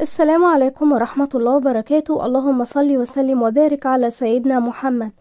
السلام عليكم ورحمة الله وبركاته اللهم صل وسلم وبارك على سيدنا محمد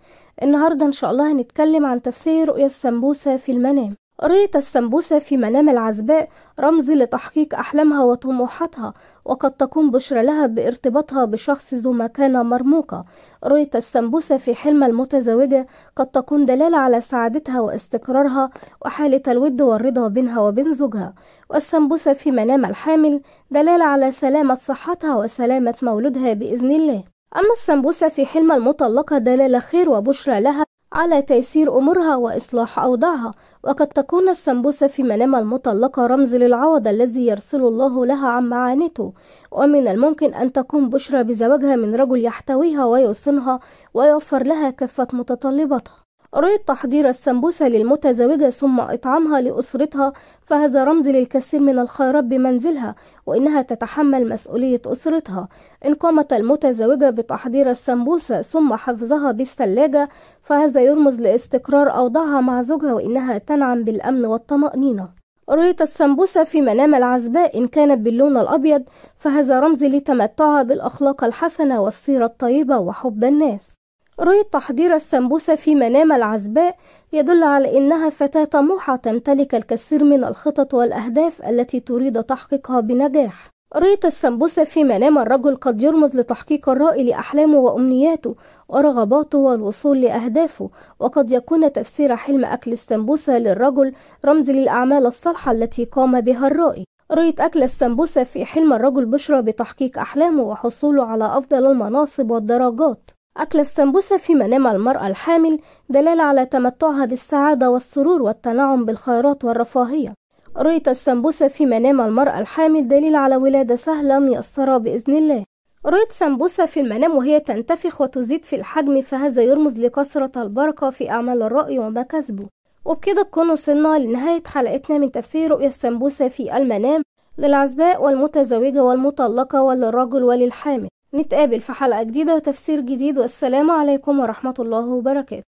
النهاردة إن شاء الله هنتكلم عن تفسير رؤيا السمبوسة في المنام رأيت السمبوسة في منام العزباء رمز لتحقيق أحلامها وطموحاتها وقد تكون بشرى لها بارتباطها بشخص ذو مكانة مرموقة رأيت السمبوسة في حلم المتزوجة قد تكون دلالة على سعادتها واستقرارها وحالة الود والرضا بينها وبين زوجها والسمبوسة في منام الحامل دلالة على سلامة صحتها وسلامة مولودها بإذن الله أما السمبوسة في حلم المطلقة دلالة خير وبشرى لها على تيسير أمورها وإصلاح أوضاعها وقد تكون السمبوسة في منام المطلقة رمز للعوض الذي يرسل الله لها عن معانته ومن الممكن أن تكون بشرى بزواجها من رجل يحتويها ويصنها ويوفر لها كافة متطلباتها أريد تحضير السمبوسة للمتزوجة ثم إطعامها لأسرتها فهذا رمز للكثير من الخيرات بمنزلها وإنها تتحمل مسؤولية أسرتها إن قامت المتزوجة بتحضير السمبوسة ثم حفظها بالثلاجة فهذا يرمز لاستقرار أوضاعها مع زوجها وإنها تنعم بالأمن والطمأنينة رأيت السمبوسة في منام العزباء إن كانت باللون الأبيض فهذا رمز لتمتعها بالأخلاق الحسنة والسيرة الطيبة وحب الناس رؤية تحضير السمبوسة في منام العزباء يدل على أنها فتاة طموحة تمتلك الكثير من الخطط والأهداف التي تريد تحقيقها بنجاح رؤية السمبوسة في منام الرجل قد يرمز لتحقيق الرأي لأحلامه وأمنياته ورغباته والوصول لأهدافه وقد يكون تفسير حلم أكل السمبوسة للرجل رمز للأعمال الصالحة التي قام بها الرأي رؤية أكل السمبوسة في حلم الرجل بشرى بتحقيق أحلامه وحصوله على أفضل المناصب والدرجات أكل السمبوسة في منام المرأة الحامل دلالة على تمتعها بالسعادة والسرور والتنعم بالخيرات والرفاهية رؤية السمبوسة في منام المرأة الحامل دليل على ولادة سهلة ميسرة بإذن الله رؤية سمبوسة في المنام وهي تنتفخ وتزيد في الحجم فهذا يرمز لكثرة البركة في أعمال الرأي وما كسبه وبكده تكون وصلنا لنهاية حلقتنا من تفسير رؤية السمبوسة في المنام للعزباء والمتزوجة والمطلقة وللرجل وللحامل نتقابل في حلقة جديدة وتفسير جديد والسلام عليكم ورحمة الله وبركاته